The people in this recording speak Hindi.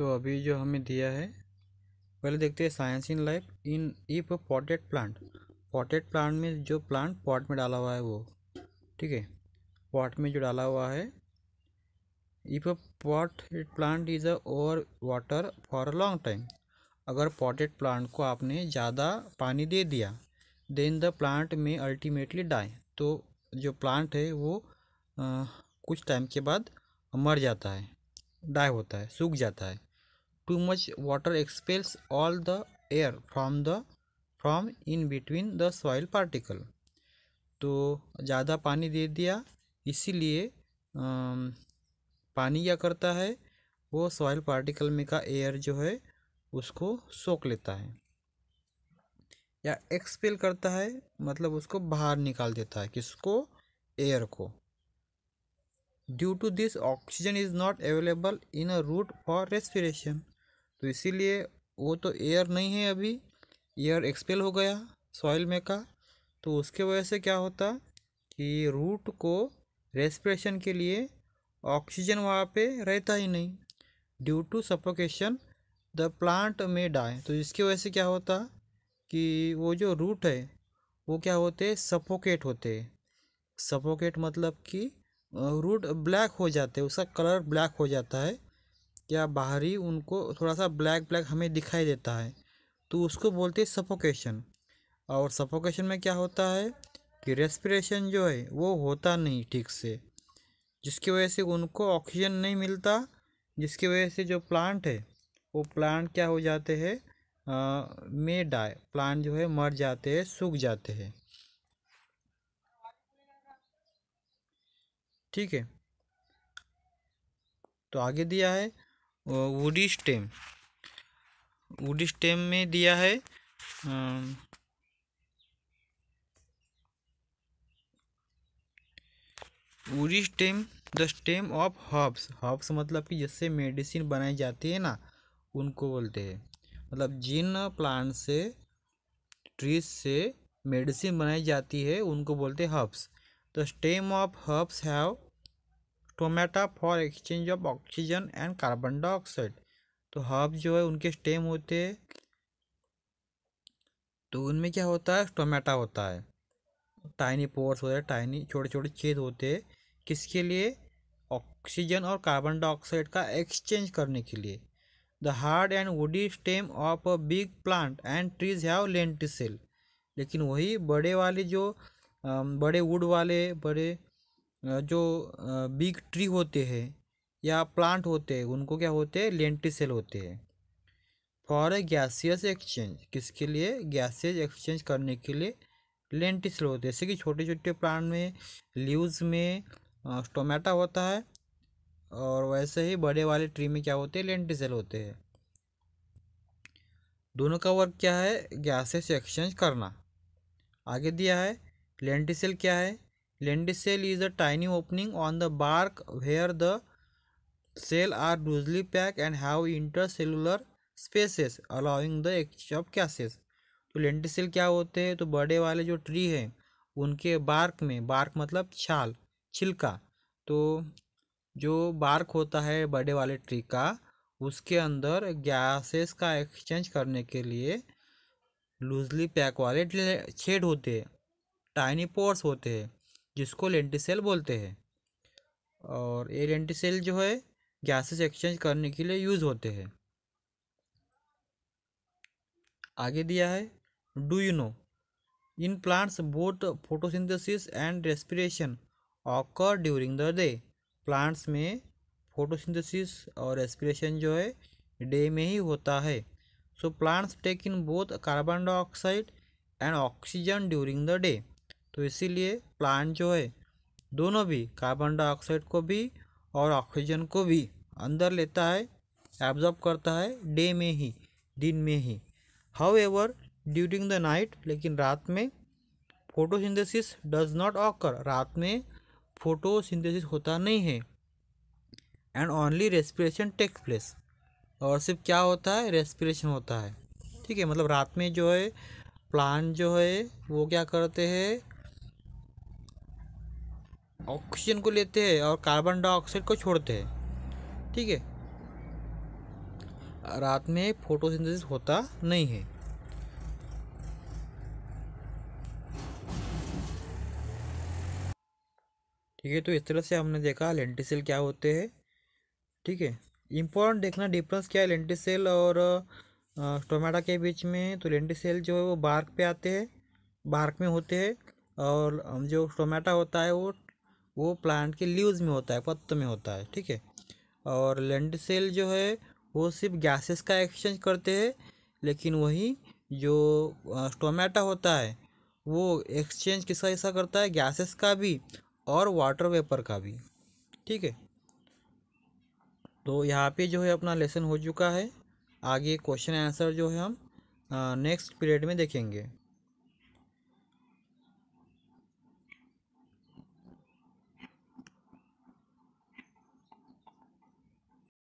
तो अभी जो हमें दिया है पहले देखते हैं science in life in if potted plant potted plant में जो प्लांट पॉट में डाला हुआ है वो ठीक है पॉट में जो डाला हुआ है if a pot plant is a over water for a long time अगर पॉटेड प्लांट को आपने ज़्यादा पानी दे दिया देन द प्लांट में अल्टीमेटली डाई तो जो प्लांट है वो आ, कुछ टाइम के बाद मर जाता है डाई होता है सूख जाता है too much water expels all the air from the from in between the soil particle तो ज़्यादा पानी दे दिया इसीलिए पानी क्या करता है वो सॉइल पार्टिकल में का एयर जो है उसको सोख लेता है या एक्सपेल करता है मतलब उसको बाहर निकाल देता है किसको एयर को due to this oxygen is not available in a root for respiration तो इसीलिए वो तो एयर नहीं है अभी एयर एक्सपेल हो गया सॉइल में का तो उसके वजह से क्या होता कि रूट को रेस्पिरेशन के लिए ऑक्सीजन वहाँ पे रहता ही नहीं due to suffocation the plant में डाए तो इसके वजह से क्या होता कि वो जो रूट है वो क्या होते सफोकेट होते सफोकेट मतलब कि रूट ब्लैक हो जाते उसका कलर ब्लैक हो जाता है या बाहरी उनको थोड़ा सा ब्लैक ब्लैक हमें दिखाई देता है तो उसको बोलते हैं सफोकेशन और सफोकेशन में क्या होता है कि रेस्पिरेशन जो है वो होता नहीं ठीक से जिसकी वजह से उनको ऑक्सीजन नहीं मिलता जिसकी वजह से जो प्लांट है वो प्लांट क्या हो जाते हैं मे डाय प्लांट जो है मर जाते हैं सूख जाते हैं ठीक है तो आगे दिया है वुडी स्टेम वुडी स्टेम में दिया है woody stem the stem of herbs herbs मतलब कि जिससे मेडिसिन बनाई जाती है ना उनको बोलते हैं मतलब जिन प्लांट से ट्रीज से मेडिसिन बनाई जाती है उनको बोलते हैं herbs the stem of herbs have stomata for exchange of oxygen and carbon dioxide तो हर्ब जो है उनके स्टेम होते हैं तो उनमें क्या होता है स्टोमेटा होता है टाइनी पोर्स होते हैं टाइनी छोटे छोटे छेद होते हैं किसके लिए ऑक्सीजन और कार्बन डाइऑक्साइड का एक्सचेंज करने के लिए the hard and woody stem of a big plant and trees have lenticel लेकिन वही बड़े वाले जो बड़े वुड वाले बड़े जो बिग ट्री होते हैं या प्लांट होते हैं उनको क्या होते हैं लेंटी सेल होते हैं फॉर ए गैसियस एक्सचेंज किसके लिए गैसियस एक्सचेंज करने के लिए लेंटी सेल होते हैं जैसे कि छोटे छोटे प्लांट में लीव्स में टोमेटा होता है और वैसे ही बड़े वाले ट्री में क्या होते हैं लेंटी सेल होते हैं दोनों का वर्क क्या है गैसेस एक्सचेंज करना आगे दिया है लेंटी सेल क्या है lenticel is a tiny opening on the bark where the cell are loosely pack and have intercellular spaces allowing the exchange of gases तो लेंडिसेल क्या होते हैं तो बड़े वाले जो ट्री हैं उनके बार्क में बार्क मतलब छाल छिलका तो जो बार्क होता है बड़े वाले ट्री का उसके अंदर गैसेस का एक्सचेंज करने के लिए लूजली पैक वाले छेड होते हैं टाइनी पोर्स होते हैं जिसको लेंटिसेल बोलते हैं और ये लेंटिसेल जो है गैसेस एक्सचेंज करने के लिए यूज़ होते हैं आगे दिया है do you know in plants both photosynthesis and respiration occur during the day plants में फोटोसिंथेसिस और रेस्पिरेशन जो है डे में ही होता है so plants take in both carbon dioxide and oxygen during the day तो इसीलिए प्लांट जो है दोनों भी कार्बन डाइऑक्साइड को भी और ऑक्सीजन को भी अंदर लेता है एब्जॉर्ब करता है डे में ही दिन में ही however during the night लेकिन रात में फोटोसिंथेसिस डज नॉट ऑकर रात में फोटोसिंथेसिस होता नहीं है and only respiration take place और सिर्फ क्या होता है रेस्पिरेशन होता है ठीक है मतलब रात में जो है प्लांट जो है वो क्या करते हैं ऑक्सीजन को लेते हैं और कार्बन डाइऑक्साइड को छोड़ते हैं ठीक है रात में फोटोसिंथेसिस होता नहीं है ठीक है तो इस तरह से हमने देखा लेंटिसेल क्या होते हैं ठीक है इम्पोर्टेंट देखना डिफरेंस क्या है लेंटिसेल और टोमेटा के बीच में तो लेंटिसेल जो है वो बार्क पे आते हैं बार्क में होते हैं और जो टोमेटा होता है वो वो प्लांट के लीव्स में होता है पत्तों में होता है ठीक है और लेंड सेल जो है वो सिर्फ गैसेस का एक्सचेंज करते हैं लेकिन वही जो टोमेटो होता है वो एक्सचेंज किसका ऐसा करता है गैसेस का भी और वाटर वेपर का भी ठीक है तो यहाँ पे जो है अपना लेसन हो चुका है आगे क्वेश्चन आंसर जो है हम नेक्स्ट पीरियड में देखेंगे